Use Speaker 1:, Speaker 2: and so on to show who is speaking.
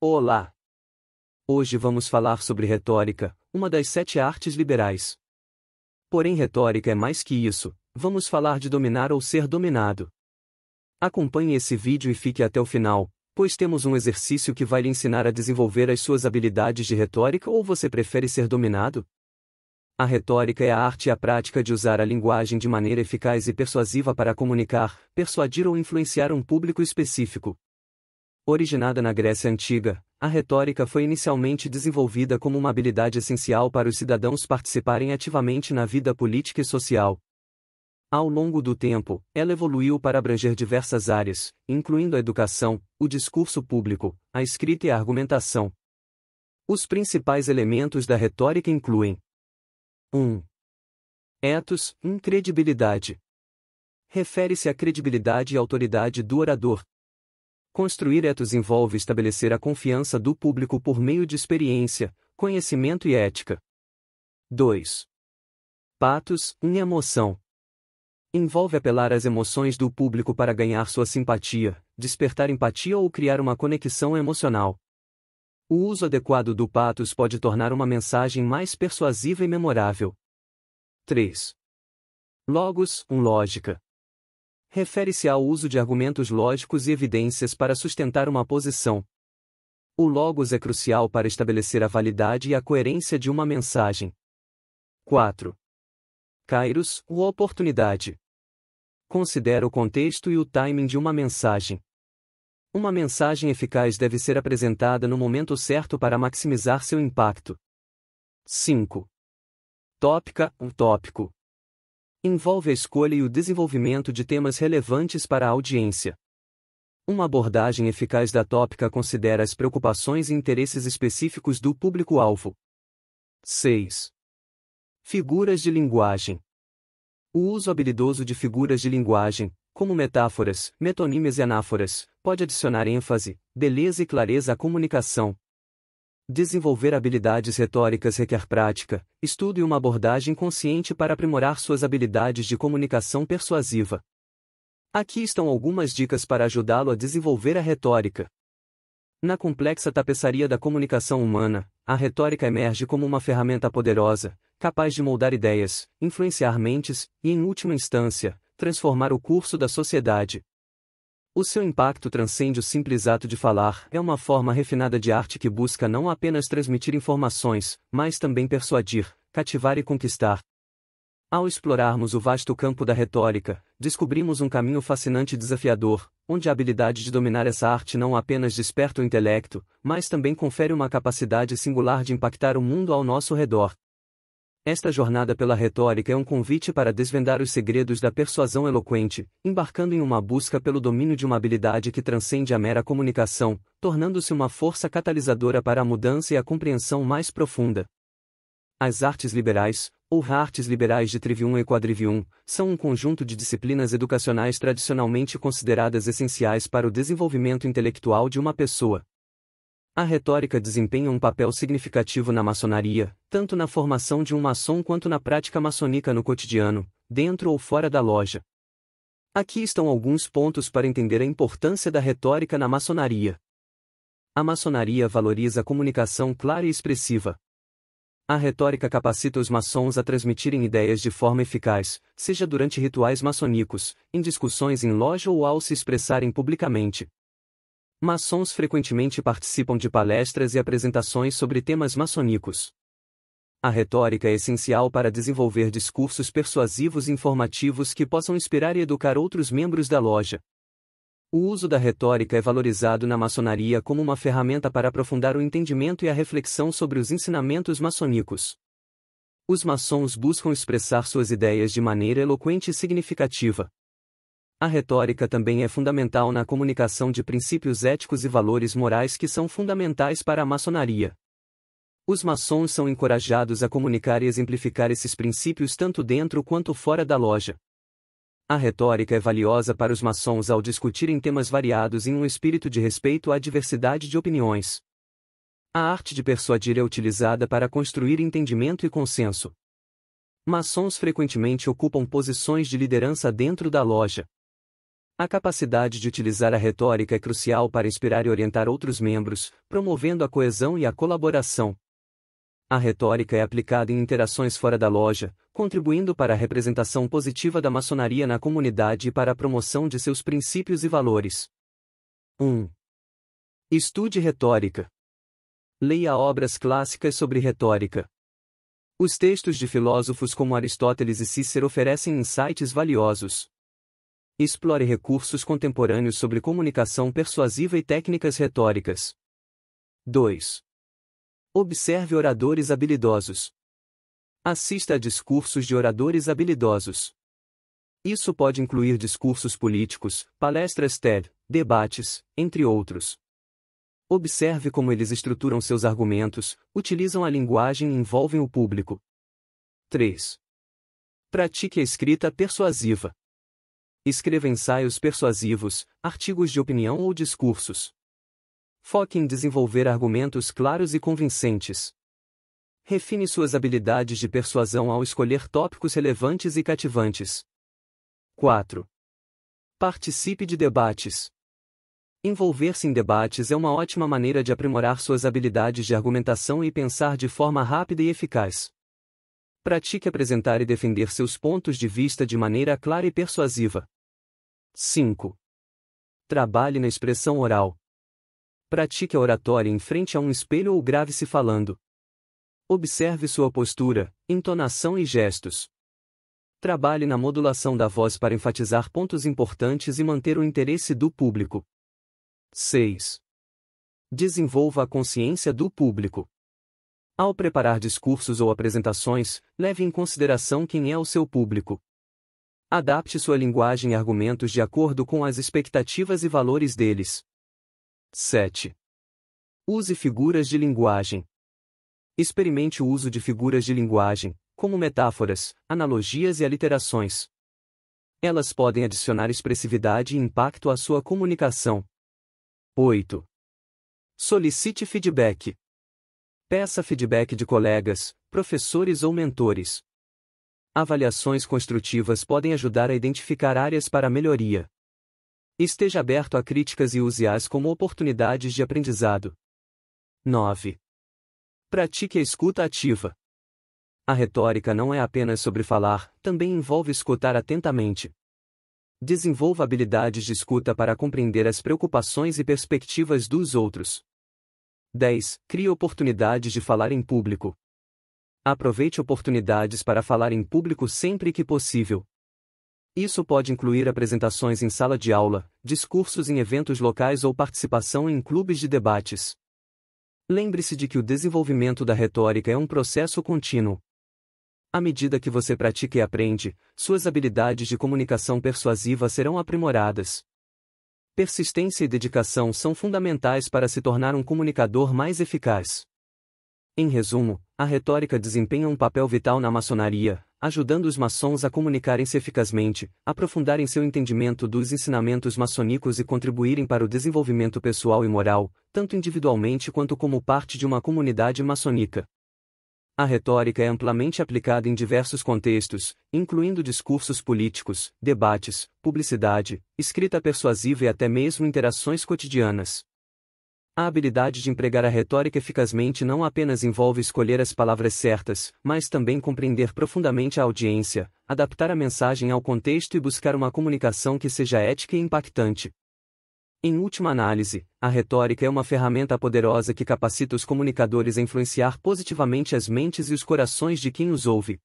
Speaker 1: Olá! Hoje vamos falar sobre retórica, uma das sete artes liberais. Porém, retórica é mais que isso, vamos falar de dominar ou ser dominado. Acompanhe esse vídeo e fique até o final, pois temos um exercício que vai lhe ensinar a desenvolver as suas habilidades de retórica ou você prefere ser dominado? A retórica é a arte e a prática de usar a linguagem de maneira eficaz e persuasiva para comunicar, persuadir ou influenciar um público específico. Originada na Grécia Antiga, a retórica foi inicialmente desenvolvida como uma habilidade essencial para os cidadãos participarem ativamente na vida política e social. Ao longo do tempo, ela evoluiu para abranger diversas áreas, incluindo a educação, o discurso público, a escrita e a argumentação. Os principais elementos da retórica incluem 1. Um, etos, credibilidade. Refere-se à credibilidade e autoridade do orador, Construir etos envolve estabelecer a confiança do público por meio de experiência, conhecimento e ética. 2. Patos, em emoção. Envolve apelar às emoções do público para ganhar sua simpatia, despertar empatia ou criar uma conexão emocional. O uso adequado do patos pode tornar uma mensagem mais persuasiva e memorável. 3. Logos, um lógica refere-se ao uso de argumentos lógicos e evidências para sustentar uma posição. O logos é crucial para estabelecer a validade e a coerência de uma mensagem. 4. Kairos, ou oportunidade. Considera o contexto e o timing de uma mensagem. Uma mensagem eficaz deve ser apresentada no momento certo para maximizar seu impacto. 5. Tópica, um tópico envolve a escolha e o desenvolvimento de temas relevantes para a audiência. Uma abordagem eficaz da tópica considera as preocupações e interesses específicos do público-alvo. 6. Figuras de linguagem. O uso habilidoso de figuras de linguagem, como metáforas, metonímias e anáforas, pode adicionar ênfase, beleza e clareza à comunicação, Desenvolver habilidades retóricas requer prática, estudo e uma abordagem consciente para aprimorar suas habilidades de comunicação persuasiva. Aqui estão algumas dicas para ajudá-lo a desenvolver a retórica. Na complexa tapeçaria da comunicação humana, a retórica emerge como uma ferramenta poderosa, capaz de moldar ideias, influenciar mentes e, em última instância, transformar o curso da sociedade. O seu impacto transcende o simples ato de falar, é uma forma refinada de arte que busca não apenas transmitir informações, mas também persuadir, cativar e conquistar. Ao explorarmos o vasto campo da retórica, descobrimos um caminho fascinante e desafiador, onde a habilidade de dominar essa arte não apenas desperta o intelecto, mas também confere uma capacidade singular de impactar o mundo ao nosso redor. Esta jornada pela retórica é um convite para desvendar os segredos da persuasão eloquente, embarcando em uma busca pelo domínio de uma habilidade que transcende a mera comunicação, tornando-se uma força catalisadora para a mudança e a compreensão mais profunda. As artes liberais, ou artes liberais de trivium e quadrivium, são um conjunto de disciplinas educacionais tradicionalmente consideradas essenciais para o desenvolvimento intelectual de uma pessoa. A retórica desempenha um papel significativo na maçonaria, tanto na formação de um maçom quanto na prática maçônica no cotidiano, dentro ou fora da loja. Aqui estão alguns pontos para entender a importância da retórica na maçonaria. A maçonaria valoriza a comunicação clara e expressiva. A retórica capacita os maçons a transmitirem ideias de forma eficaz, seja durante rituais maçônicos, em discussões em loja ou ao se expressarem publicamente. Maçons frequentemente participam de palestras e apresentações sobre temas maçônicos. A retórica é essencial para desenvolver discursos persuasivos e informativos que possam inspirar e educar outros membros da loja. O uso da retórica é valorizado na maçonaria como uma ferramenta para aprofundar o entendimento e a reflexão sobre os ensinamentos maçônicos. Os maçons buscam expressar suas ideias de maneira eloquente e significativa. A retórica também é fundamental na comunicação de princípios éticos e valores morais que são fundamentais para a maçonaria. Os maçons são encorajados a comunicar e exemplificar esses princípios tanto dentro quanto fora da loja. A retórica é valiosa para os maçons ao discutirem temas variados em um espírito de respeito à diversidade de opiniões. A arte de persuadir é utilizada para construir entendimento e consenso. Maçons frequentemente ocupam posições de liderança dentro da loja. A capacidade de utilizar a retórica é crucial para inspirar e orientar outros membros, promovendo a coesão e a colaboração. A retórica é aplicada em interações fora da loja, contribuindo para a representação positiva da maçonaria na comunidade e para a promoção de seus princípios e valores. 1. Estude retórica. Leia obras clássicas sobre retórica. Os textos de filósofos como Aristóteles e Cícero oferecem insights valiosos. Explore recursos contemporâneos sobre comunicação persuasiva e técnicas retóricas. 2. Observe oradores habilidosos. Assista a discursos de oradores habilidosos. Isso pode incluir discursos políticos, palestras TED, debates, entre outros. Observe como eles estruturam seus argumentos, utilizam a linguagem e envolvem o público. 3. Pratique a escrita persuasiva. Escreva ensaios persuasivos, artigos de opinião ou discursos. Foque em desenvolver argumentos claros e convincentes. Refine suas habilidades de persuasão ao escolher tópicos relevantes e cativantes. 4. Participe de debates. Envolver-se em debates é uma ótima maneira de aprimorar suas habilidades de argumentação e pensar de forma rápida e eficaz pratique apresentar e defender seus pontos de vista de maneira clara e persuasiva. 5. Trabalhe na expressão oral. Pratique a oratória em frente a um espelho ou grave-se falando. Observe sua postura, entonação e gestos. Trabalhe na modulação da voz para enfatizar pontos importantes e manter o interesse do público. 6. Desenvolva a consciência do público. Ao preparar discursos ou apresentações, leve em consideração quem é o seu público. Adapte sua linguagem e argumentos de acordo com as expectativas e valores deles. 7. Use figuras de linguagem. Experimente o uso de figuras de linguagem, como metáforas, analogias e aliterações. Elas podem adicionar expressividade e impacto à sua comunicação. 8. Solicite feedback. Peça feedback de colegas, professores ou mentores. Avaliações construtivas podem ajudar a identificar áreas para melhoria. Esteja aberto a críticas e use-as como oportunidades de aprendizado. 9. Pratique a escuta ativa. A retórica não é apenas sobre falar, também envolve escutar atentamente. Desenvolva habilidades de escuta para compreender as preocupações e perspectivas dos outros. 10. Crie oportunidades de falar em público. Aproveite oportunidades para falar em público sempre que possível. Isso pode incluir apresentações em sala de aula, discursos em eventos locais ou participação em clubes de debates. Lembre-se de que o desenvolvimento da retórica é um processo contínuo. À medida que você pratica e aprende, suas habilidades de comunicação persuasiva serão aprimoradas persistência e dedicação são fundamentais para se tornar um comunicador mais eficaz. Em resumo, a retórica desempenha um papel vital na maçonaria, ajudando os maçons a comunicarem-se eficazmente, aprofundarem seu entendimento dos ensinamentos maçônicos e contribuírem para o desenvolvimento pessoal e moral, tanto individualmente quanto como parte de uma comunidade maçônica. A retórica é amplamente aplicada em diversos contextos, incluindo discursos políticos, debates, publicidade, escrita persuasiva e até mesmo interações cotidianas. A habilidade de empregar a retórica eficazmente não apenas envolve escolher as palavras certas, mas também compreender profundamente a audiência, adaptar a mensagem ao contexto e buscar uma comunicação que seja ética e impactante. Em última análise, a retórica é uma ferramenta poderosa que capacita os comunicadores a influenciar positivamente as mentes e os corações de quem os ouve,